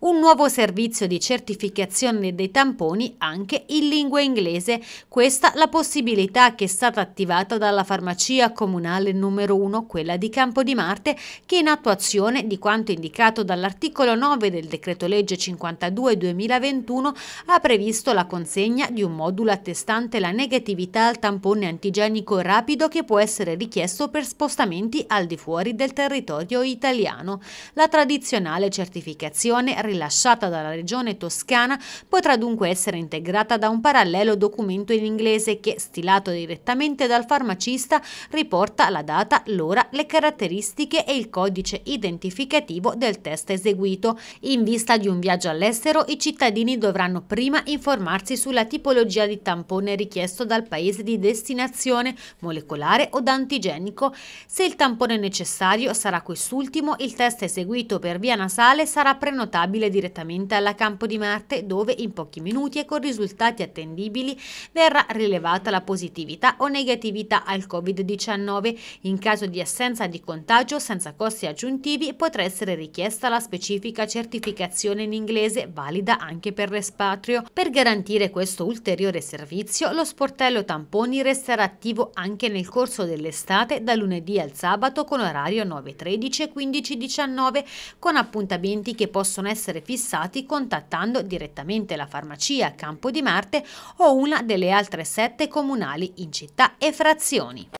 un nuovo servizio di certificazione dei tamponi anche in lingua inglese, questa la possibilità che è stata attivata dalla farmacia comunale numero 1, quella di Campo di Marte, che in attuazione di quanto indicato dall'articolo 9 del decreto legge 52-2021 ha previsto la consegna di un modulo attestante la negatività al tampone antigenico rapido che può essere richiesto per spostamenti al di fuori del territorio italiano. La tradizionale certificazione rilasciata dalla regione toscana potrà dunque essere integrata da un parallelo documento in inglese che, stilato direttamente dal farmacista, riporta la data, l'ora, le caratteristiche e il codice identificativo del test eseguito. In vista di un viaggio all'estero, i cittadini dovranno prima informarsi sulla tipologia di tampone richiesto dal paese di destinazione, molecolare o antigenico. Se il tampone necessario sarà quest'ultimo, il test eseguito per via nasale sarà prenotabile stabile direttamente alla Campo di Marte dove in pochi minuti e con risultati attendibili verrà rilevata la positività o negatività al Covid-19. In caso di assenza di contagio senza costi aggiuntivi potrà essere richiesta la specifica certificazione in inglese valida anche per l'espatrio. Per garantire questo ulteriore servizio lo sportello tamponi resterà attivo anche nel corso dell'estate da lunedì al sabato con orario 9.13 e 15.19 con appuntamenti che possono essere essere fissati contattando direttamente la farmacia Campo di Marte o una delle altre sette comunali in città e frazioni.